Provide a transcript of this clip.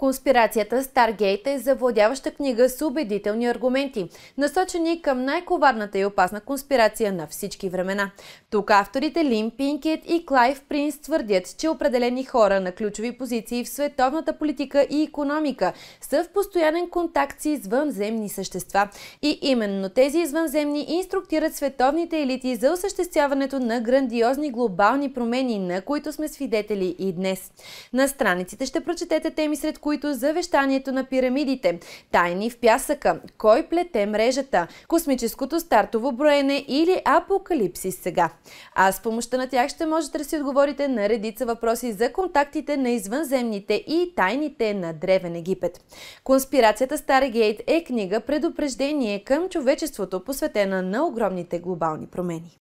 Конспирацията Старгейт е завладяваща книга с убедителни аргументи, насочени към най-коварната и опасна конспирация на всички времена. Тук авторите Лин Пинкет и Клайв Принс твърдят, че определени хора на ключови позиции в световната политика и економика са в постоянен контакт с извънземни същества. И именно тези извънземни инструктират световните елити за осъществяването на грандиозни глобални промени, на които сме свидетели и днес. На страниците ще прочетете теми, сред които които завещанието на пирамидите, тайни в пясъка, кой плете мрежата, космическото стартово броене или апокалипсис сега. А с помощта на тях ще можете да си отговорите на редица въпроси за контактите на извънземните и тайните на Древен Египет. Конспирацията Старгейт е книга предупреждение към човечеството, посветена на огромните глобални промени.